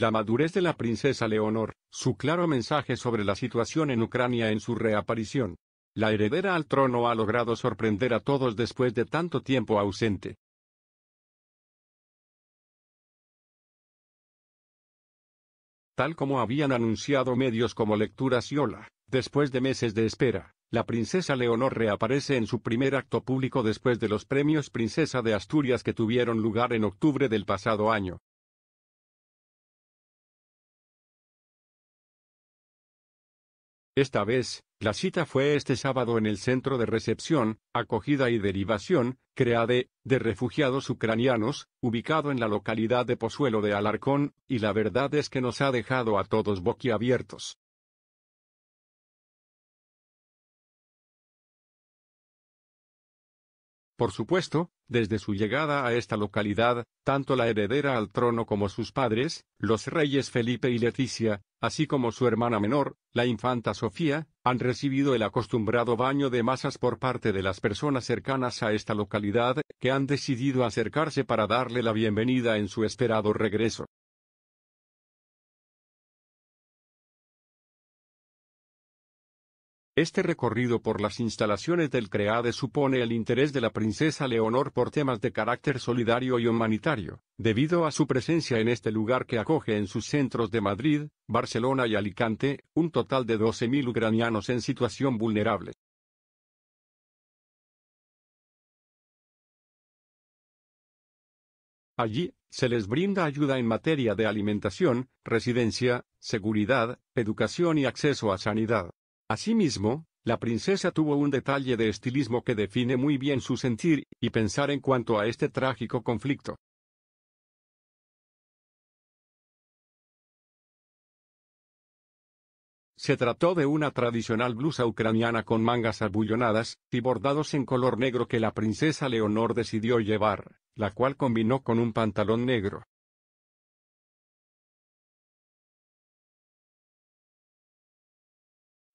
La madurez de la princesa Leonor, su claro mensaje sobre la situación en Ucrania en su reaparición. La heredera al trono ha logrado sorprender a todos después de tanto tiempo ausente. Tal como habían anunciado medios como Lecturas y después de meses de espera, la princesa Leonor reaparece en su primer acto público después de los premios Princesa de Asturias que tuvieron lugar en octubre del pasado año. Esta vez, la cita fue este sábado en el Centro de Recepción, Acogida y Derivación, CREADE, de refugiados ucranianos, ubicado en la localidad de Pozuelo de Alarcón, y la verdad es que nos ha dejado a todos boquiabiertos. Por supuesto, desde su llegada a esta localidad, tanto la heredera al trono como sus padres, los reyes Felipe y Leticia, así como su hermana menor, la infanta Sofía, han recibido el acostumbrado baño de masas por parte de las personas cercanas a esta localidad, que han decidido acercarse para darle la bienvenida en su esperado regreso. Este recorrido por las instalaciones del CREADE supone el interés de la princesa Leonor por temas de carácter solidario y humanitario, debido a su presencia en este lugar que acoge en sus centros de Madrid, Barcelona y Alicante, un total de 12.000 ucranianos en situación vulnerable. Allí, se les brinda ayuda en materia de alimentación, residencia, seguridad, educación y acceso a sanidad. Asimismo, la princesa tuvo un detalle de estilismo que define muy bien su sentir y pensar en cuanto a este trágico conflicto. Se trató de una tradicional blusa ucraniana con mangas abullonadas y bordados en color negro que la princesa Leonor decidió llevar, la cual combinó con un pantalón negro.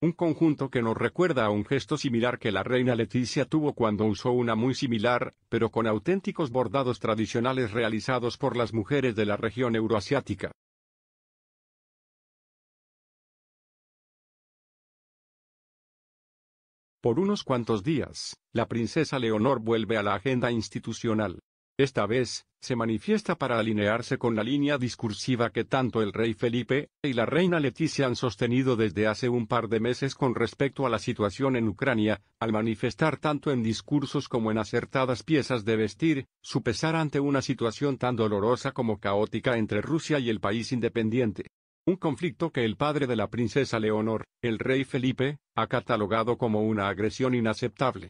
un conjunto que nos recuerda a un gesto similar que la reina Leticia tuvo cuando usó una muy similar, pero con auténticos bordados tradicionales realizados por las mujeres de la región euroasiática. Por unos cuantos días, la princesa Leonor vuelve a la agenda institucional. Esta vez, se manifiesta para alinearse con la línea discursiva que tanto el rey Felipe y la reina Leticia han sostenido desde hace un par de meses con respecto a la situación en Ucrania, al manifestar tanto en discursos como en acertadas piezas de vestir, su pesar ante una situación tan dolorosa como caótica entre Rusia y el país independiente. Un conflicto que el padre de la princesa Leonor, el rey Felipe, ha catalogado como una agresión inaceptable.